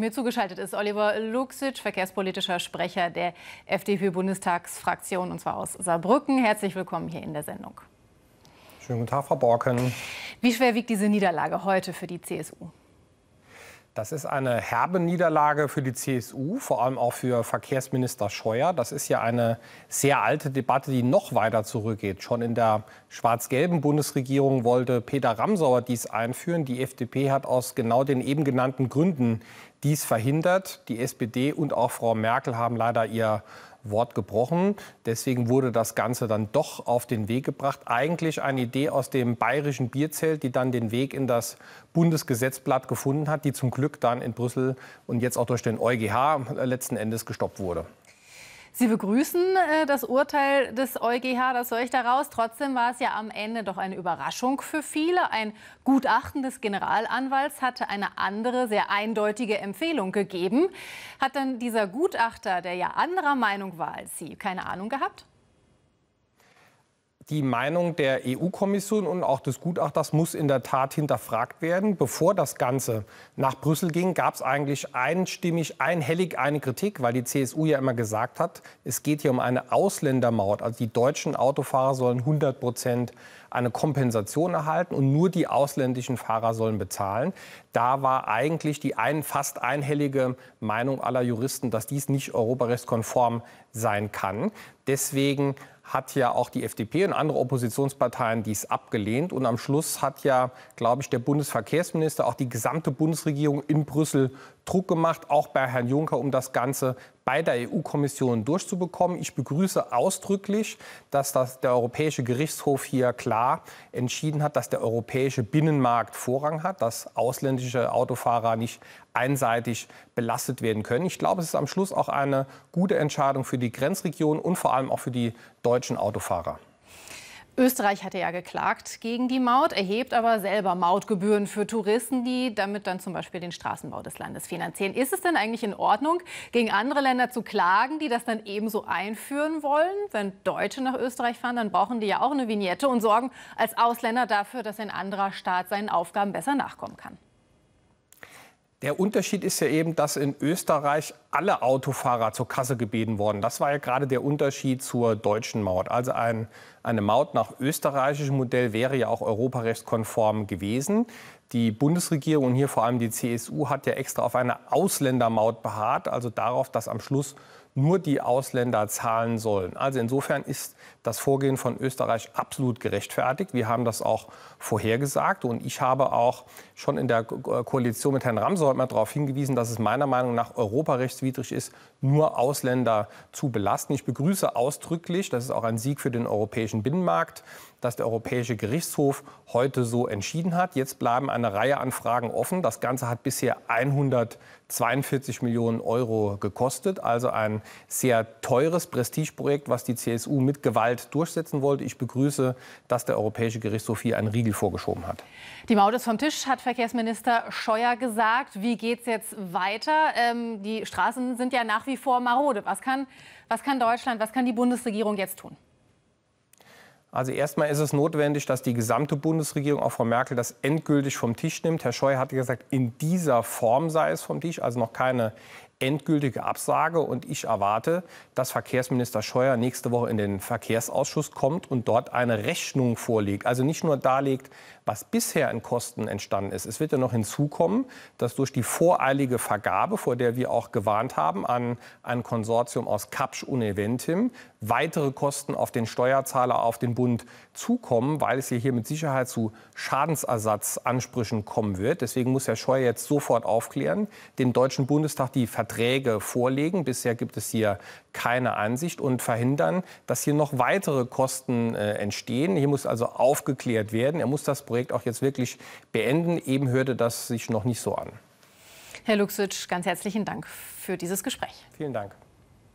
Mir zugeschaltet ist Oliver Luxic, verkehrspolitischer Sprecher der FDP-Bundestagsfraktion, und zwar aus Saarbrücken. Herzlich willkommen hier in der Sendung. Schönen guten Tag, Frau Borken. Wie schwer wiegt diese Niederlage heute für die CSU? Das ist eine herbe Niederlage für die CSU, vor allem auch für Verkehrsminister Scheuer. Das ist ja eine sehr alte Debatte, die noch weiter zurückgeht. Schon in der schwarz-gelben Bundesregierung wollte Peter Ramsauer dies einführen. Die FDP hat aus genau den eben genannten Gründen dies verhindert. Die SPD und auch Frau Merkel haben leider ihr Wort gebrochen. Deswegen wurde das Ganze dann doch auf den Weg gebracht. Eigentlich eine Idee aus dem bayerischen Bierzelt, die dann den Weg in das Bundesgesetzblatt gefunden hat, die zum Glück dann in Brüssel und jetzt auch durch den EuGH letzten Endes gestoppt wurde. Sie begrüßen äh, das Urteil des EuGH, das höre ich daraus. Trotzdem war es ja am Ende doch eine Überraschung für viele. Ein Gutachten des Generalanwalts hatte eine andere, sehr eindeutige Empfehlung gegeben. Hat dann dieser Gutachter, der ja anderer Meinung war als Sie, keine Ahnung gehabt? die Meinung der EU-Kommission und auch des Gutachters muss in der Tat hinterfragt werden. Bevor das Ganze nach Brüssel ging, gab es eigentlich einstimmig, einhellig eine Kritik, weil die CSU ja immer gesagt hat, es geht hier um eine Ausländermaut. Also die deutschen Autofahrer sollen 100 Prozent eine Kompensation erhalten und nur die ausländischen Fahrer sollen bezahlen. Da war eigentlich die ein, fast einhellige Meinung aller Juristen, dass dies nicht europarechtskonform sein kann. Deswegen hat ja auch die FDP und andere Oppositionsparteien dies abgelehnt. Und am Schluss hat ja, glaube ich, der Bundesverkehrsminister, auch die gesamte Bundesregierung in Brüssel Druck gemacht, auch bei Herrn Juncker, um das Ganze bei der EU-Kommission durchzubekommen. Ich begrüße ausdrücklich, dass das der Europäische Gerichtshof hier klar entschieden hat, dass der europäische Binnenmarkt Vorrang hat, dass ausländische Autofahrer nicht einseitig belastet werden können. Ich glaube, es ist am Schluss auch eine gute Entscheidung für die Grenzregion und vor allem auch für die deutschen Autofahrer. Österreich hatte ja geklagt gegen die Maut, erhebt aber selber Mautgebühren für Touristen, die damit dann zum Beispiel den Straßenbau des Landes finanzieren. Ist es denn eigentlich in Ordnung, gegen andere Länder zu klagen, die das dann ebenso einführen wollen? Wenn Deutsche nach Österreich fahren, dann brauchen die ja auch eine Vignette und sorgen als Ausländer dafür, dass ein anderer Staat seinen Aufgaben besser nachkommen kann. Der Unterschied ist ja eben, dass in Österreich alle Autofahrer zur Kasse gebeten wurden. Das war ja gerade der Unterschied zur deutschen Maut. Also ein, eine Maut nach österreichischem Modell wäre ja auch europarechtskonform gewesen. Die Bundesregierung und hier vor allem die CSU hat ja extra auf eine Ausländermaut beharrt, also darauf, dass am Schluss nur die Ausländer zahlen sollen. Also insofern ist das Vorgehen von Österreich absolut gerechtfertigt. Wir haben das auch vorhergesagt und ich habe auch schon in der äh, Koalition mit Herrn Ramsau mal darauf hingewiesen, dass es meiner Meinung nach europarechtswidrig ist, nur Ausländer zu belasten. Ich begrüße ausdrücklich, das ist auch ein Sieg für den europäischen Binnenmarkt, dass der Europäische Gerichtshof heute so entschieden hat. Jetzt bleiben eine Reihe an Fragen offen. Das Ganze hat bisher 142 Millionen Euro gekostet, also ein sehr teures Prestigeprojekt, was die CSU mit Gewalt durchsetzen wollte. Ich begrüße, dass der Europäische Gerichtshof hier einen Riegel vorgeschoben hat. Die Maut ist vom Tisch, hat Verkehrsminister Scheuer gesagt. Wie geht es jetzt weiter? Ähm, die Straßen sind ja nach wie vor marode. Was kann, was kann Deutschland, was kann die Bundesregierung jetzt tun? Also erstmal ist es notwendig, dass die gesamte Bundesregierung, auch Frau Merkel, das endgültig vom Tisch nimmt. Herr Scheuer hat gesagt, in dieser Form sei es vom Tisch, also noch keine endgültige Absage. Und ich erwarte, dass Verkehrsminister Scheuer nächste Woche in den Verkehrsausschuss kommt und dort eine Rechnung vorlegt. Also nicht nur darlegt, was bisher in Kosten entstanden ist. Es wird ja noch hinzukommen, dass durch die voreilige Vergabe, vor der wir auch gewarnt haben, an ein Konsortium aus Kapsch und Eventim, weitere Kosten auf den Steuerzahler, auf den Bund zukommen, weil es hier mit Sicherheit zu Schadensersatzansprüchen kommen wird. Deswegen muss Herr Scheuer jetzt sofort aufklären, dem Deutschen Bundestag die Verträge vorlegen. Bisher gibt es hier keine Ansicht und verhindern, dass hier noch weitere Kosten äh, entstehen. Hier muss also aufgeklärt werden. Er muss das Projekt auch jetzt wirklich beenden. Eben hörte das sich noch nicht so an. Herr Luxic, ganz herzlichen Dank für dieses Gespräch. Vielen Dank.